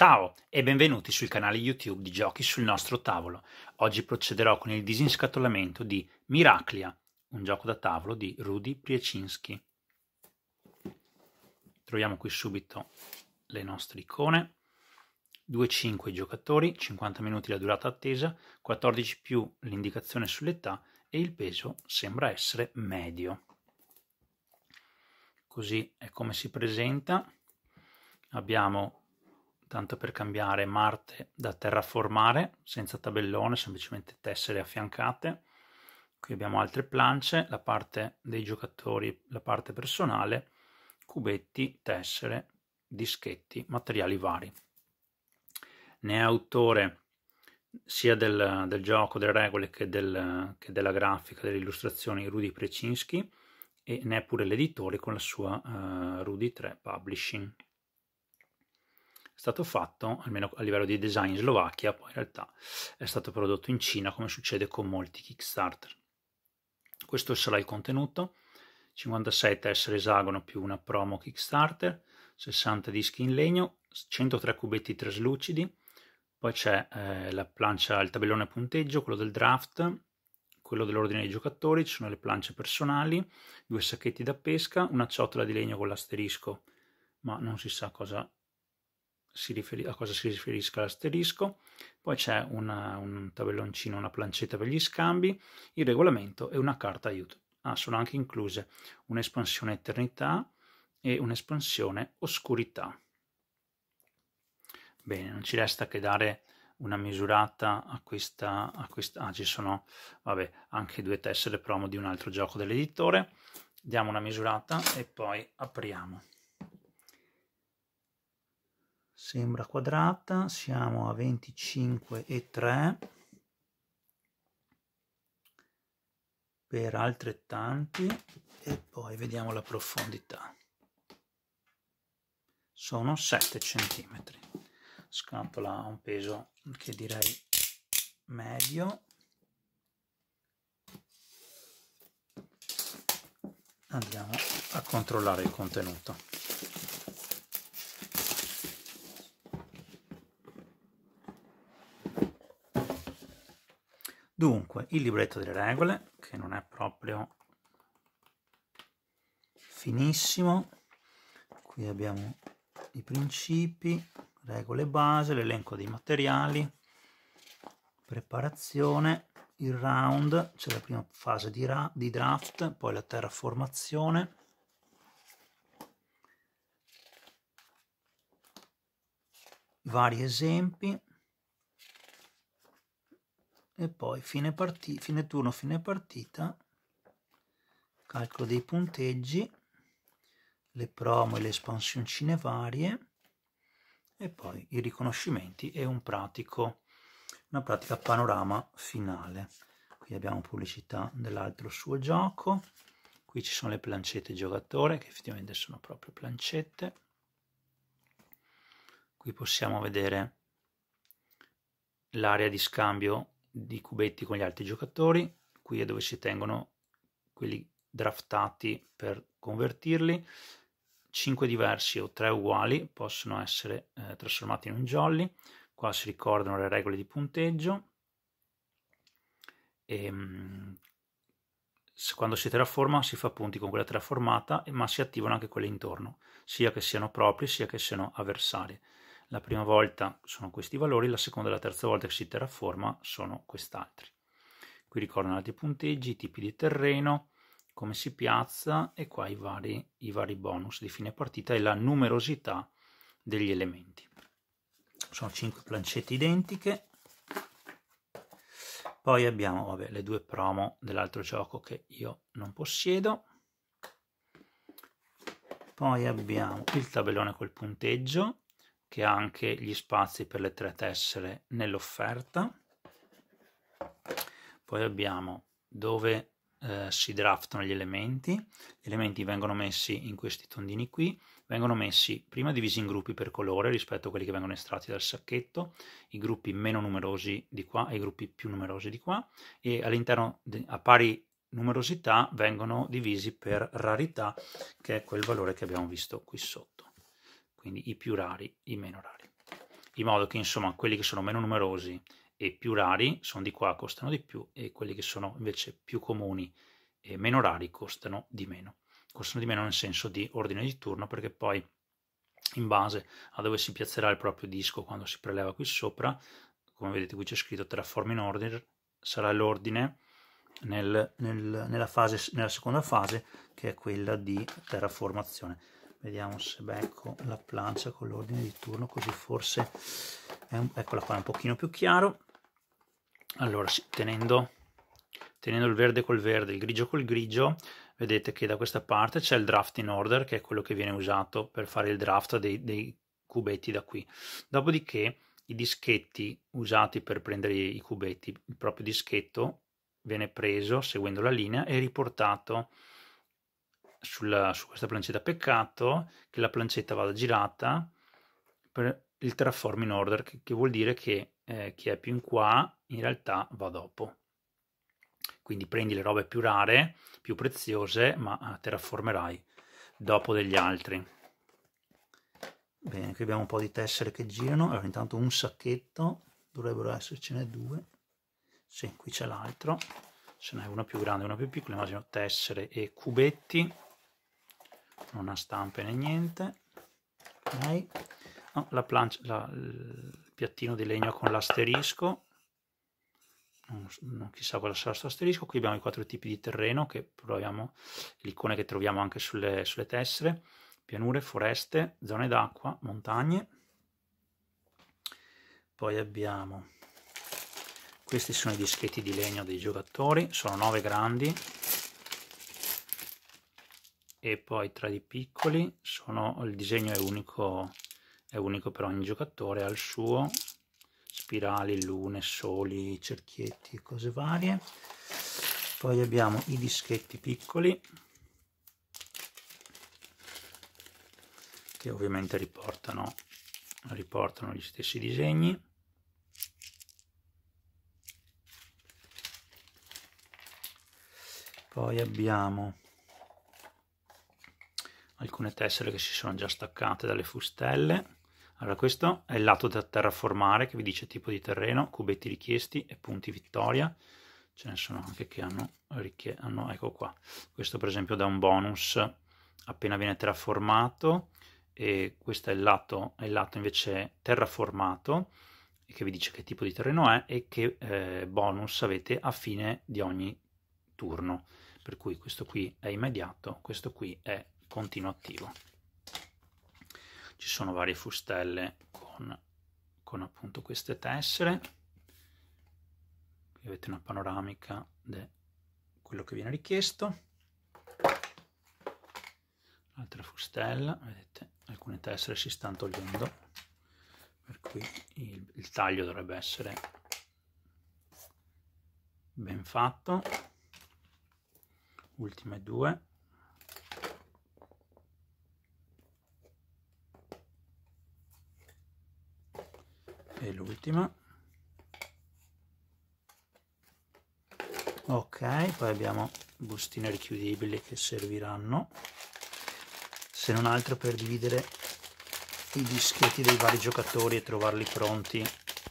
Ciao e benvenuti sul canale YouTube di Giochi sul nostro tavolo. Oggi procederò con il disinscatolamento di Miraclia, un gioco da tavolo di Rudy Priecinski. Troviamo qui subito le nostre icone. 2-5 giocatori, 50 minuti la durata attesa, 14 più l'indicazione sull'età e il peso sembra essere medio. Così è come si presenta. Abbiamo tanto per cambiare Marte da terraformare, senza tabellone, semplicemente tessere affiancate. Qui abbiamo altre planche, la parte dei giocatori, la parte personale, cubetti, tessere, dischetti, materiali vari. Ne è autore sia del, del gioco, delle regole, che, del, che, della grafica, delle illustrazioni Rudy Precinski e ne è pure l'editore con la sua uh, Rudy 3 Publishing stato fatto, almeno a livello di design in Slovacchia, poi in realtà è stato prodotto in Cina come succede con molti Kickstarter. Questo sarà il contenuto, 56 tessere esagono più una promo Kickstarter, 60 dischi in legno, 103 cubetti traslucidi, poi c'è eh, la plancia, il tabellone punteggio, quello del draft, quello dell'ordine dei giocatori, ci sono le planche personali, due sacchetti da pesca, una ciotola di legno con l'asterisco, ma non si sa cosa riferi- a cosa si riferisca l'asterisco, poi c'è una, un tabelloncino, una plancetta per gli scambi, il regolamento e una carta aiuto. Ah, sono anche incluse un'espansione eternità e un'espansione oscurità. Bene, non ci resta che dare una misurata a questa, a questa... Ah, ci sono, vabbè, anche due tessere promo di un altro gioco dell'editore. Diamo una misurata e poi apriamo sembra quadrata, siamo a 25 e 3 per altrettanti e poi vediamo la profondità. Sono 7 centimetri Scatola ha un peso che direi medio. Andiamo a controllare il contenuto. Dunque, il libretto delle regole, che non è proprio finissimo. Qui abbiamo i principi, regole base, l'elenco dei materiali, preparazione, il round, c'è cioè la prima fase di, di draft, poi la terraformazione, vari esempi, e poi fine, partita, fine turno, fine partita, calcolo dei punteggi, le promo e le espansioncine varie e poi i riconoscimenti e un pratico, una pratica panorama finale. Qui abbiamo pubblicità dell'altro suo gioco, qui ci sono le plancette giocatore che effettivamente sono proprio plancette. Qui possiamo vedere l'area di scambio di cubetti con gli altri giocatori, qui è dove si tengono quelli draftati per convertirli, 5 diversi o 3 uguali possono essere eh, trasformati in un jolly, qua si ricordano le regole di punteggio, e, ehm, quando si terraforma si fa punti con quella terraformata, ma si attivano anche quelle intorno, sia che siano propri sia che siano avversari. La prima volta sono questi valori, la seconda e la terza volta che si terraforma sono quest'altri. Qui ricordano altri punteggi, i tipi di terreno, come si piazza e qua i vari, i vari bonus di fine partita e la numerosità degli elementi. Sono cinque plancette identiche. Poi abbiamo vabbè, le due promo dell'altro gioco che io non possiedo. Poi abbiamo il tabellone col punteggio, che ha anche gli spazi per le tre tessere nell'offerta. Poi abbiamo dove eh, si draftano gli elementi. Gli elementi vengono messi in questi tondini qui, vengono messi prima divisi in gruppi per colore rispetto a quelli che vengono estratti dal sacchetto, i gruppi meno numerosi di qua e i gruppi più numerosi di qua e all'interno a pari numerosità vengono divisi per rarità che è quel valore che abbiamo visto qui sotto quindi i più rari, i meno rari. In modo che insomma quelli che sono meno numerosi e più rari sono di qua, costano di più e quelli che sono invece più comuni e meno rari costano di meno. Costano di meno nel senso di ordine di turno perché poi in base a dove si piazzerà il proprio disco quando si preleva qui sopra, come vedete qui c'è scritto Terraform in Order, sarà l'ordine nel, nel, nella, nella seconda fase che è quella di terraformazione vediamo se becco la plancia con l'ordine di turno così forse un, eccola qua un pochino più chiaro allora sì, tenendo, tenendo il verde col verde il grigio col grigio vedete che da questa parte c'è il draft in order che è quello che viene usato per fare il draft dei, dei cubetti da qui dopodiché i dischetti usati per prendere i cubetti il proprio dischetto viene preso seguendo la linea e riportato sulla, su questa plancetta. Peccato che la plancetta vada girata per il terraform in order, che, che vuol dire che eh, chi è più in qua in realtà va dopo. Quindi prendi le robe più rare, più preziose, ma eh, terraformerai dopo degli altri. Bene, qui abbiamo un po' di tessere che girano. Allora, intanto un sacchetto, dovrebbero essercene due. Sì, qui c'è l'altro. Ce n'è una più grande e una più piccola, immagino tessere e cubetti non ha stampe né niente. Okay. Oh, la plancia, la, il piattino di legno con l'asterisco, non, non, chissà cosa sarà questo asterisco. Qui abbiamo i quattro tipi di terreno che proviamo, le icone che troviamo anche sulle, sulle tessere, pianure, foreste, zone d'acqua, montagne. Poi abbiamo, questi sono i dischetti di legno dei giocatori, sono nove grandi, e poi tra i piccoli sono, il disegno è unico, è unico per ogni giocatore, al suo, spirali, lune, soli, cerchietti cose varie. Poi abbiamo i dischetti piccoli, che ovviamente riportano, riportano gli stessi disegni. Poi abbiamo alcune tessere che si sono già staccate dalle fustelle. Allora questo è il lato da terraformare che vi dice tipo di terreno, cubetti richiesti e punti vittoria. Ce ne sono anche che hanno, ricche, hanno ecco qua. Questo per esempio dà un bonus appena viene terraformato e questo è il lato, è il lato invece terraformato che vi dice che tipo di terreno è e che eh, bonus avete a fine di ogni turno. Per cui questo qui è immediato, questo qui è continuo attivo. Ci sono varie fustelle con, con appunto queste tessere. Qui avete una panoramica di quello che viene richiesto. L'altra fustella, vedete, alcune tessere si stanno togliendo, per cui il, il taglio dovrebbe essere ben fatto ultime due e l'ultima ok poi abbiamo bustine richiudibili che serviranno se non altro per dividere i dischetti dei vari giocatori e trovarli pronti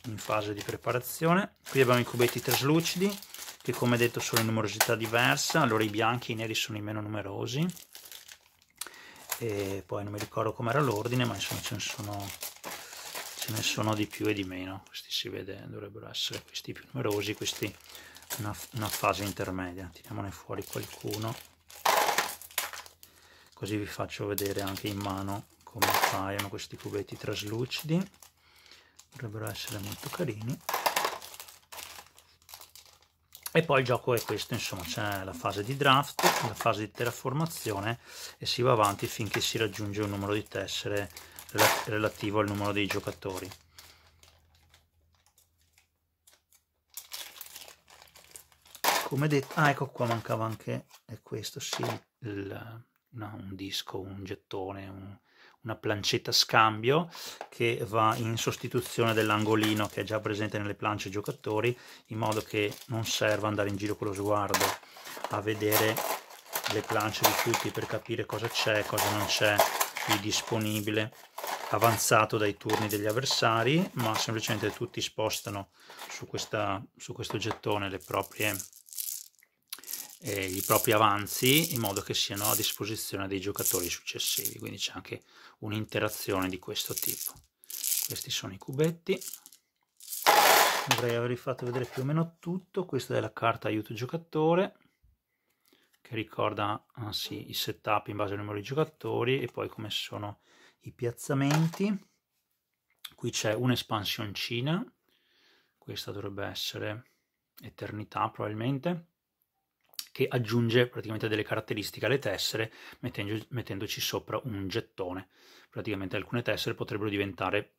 in fase di preparazione qui abbiamo i cubetti traslucidi che come detto sono in numerosità diversa allora i bianchi e i neri sono i meno numerosi e poi non mi ricordo com'era l'ordine ma insomma ce ne sono ce ne sono di più e di meno questi si vede dovrebbero essere questi più numerosi questi una, una fase intermedia tiriamone fuori qualcuno così vi faccio vedere anche in mano come appaiono questi cubetti traslucidi dovrebbero essere molto carini e poi il gioco è questo insomma c'è la fase di draft la fase di terraformazione e si va avanti finché si raggiunge un numero di tessere relativo al numero dei giocatori. Come detto, ah ecco qua mancava anche questo, sì, il, no, un disco, un gettone, un, una plancetta scambio che va in sostituzione dell'angolino che è già presente nelle planche giocatori in modo che non serva andare in giro con lo sguardo a vedere le planche di tutti per capire cosa c'è, cosa non c'è di disponibile avanzato dai turni degli avversari, ma semplicemente tutti spostano su, questa, su questo gettone le proprie, eh, i propri avanzi in modo che siano a disposizione dei giocatori successivi, quindi c'è anche un'interazione di questo tipo. Questi sono i cubetti, dovrei avervi fatto vedere più o meno tutto, questa è la carta aiuto giocatore, che ricorda ah sì, i setup in base al numero di giocatori e poi come sono i piazzamenti. Qui c'è un'espansioncina, questa dovrebbe essere Eternità probabilmente, che aggiunge praticamente delle caratteristiche alle tessere mettendoci sopra un gettone. Praticamente alcune tessere potrebbero diventare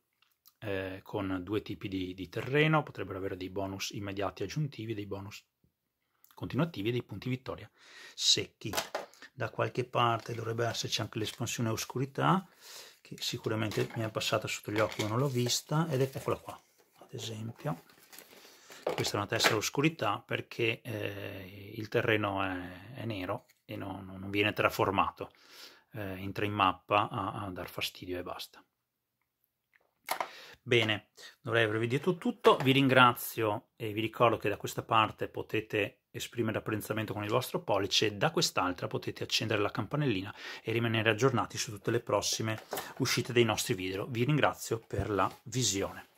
eh, con due tipi di, di, terreno, potrebbero avere dei bonus immediati aggiuntivi, dei bonus continuativi e dei punti vittoria secchi da qualche parte dovrebbe esserci anche l'espansione oscurità che sicuramente mi è passata sotto gli occhi ma non l'ho vista ed eccola qua ad esempio questa è una tessera oscurità perché eh, il terreno è, è nero e non, non viene trasformato eh, entra in mappa a, a dar fastidio e basta Bene, dovrei avervi detto tutto, vi ringrazio e vi ricordo che da questa parte potete esprimere apprezzamento con il vostro pollice, da quest'altra potete accendere la campanellina e rimanere aggiornati su tutte le prossime uscite dei nostri video. Vi ringrazio per la visione.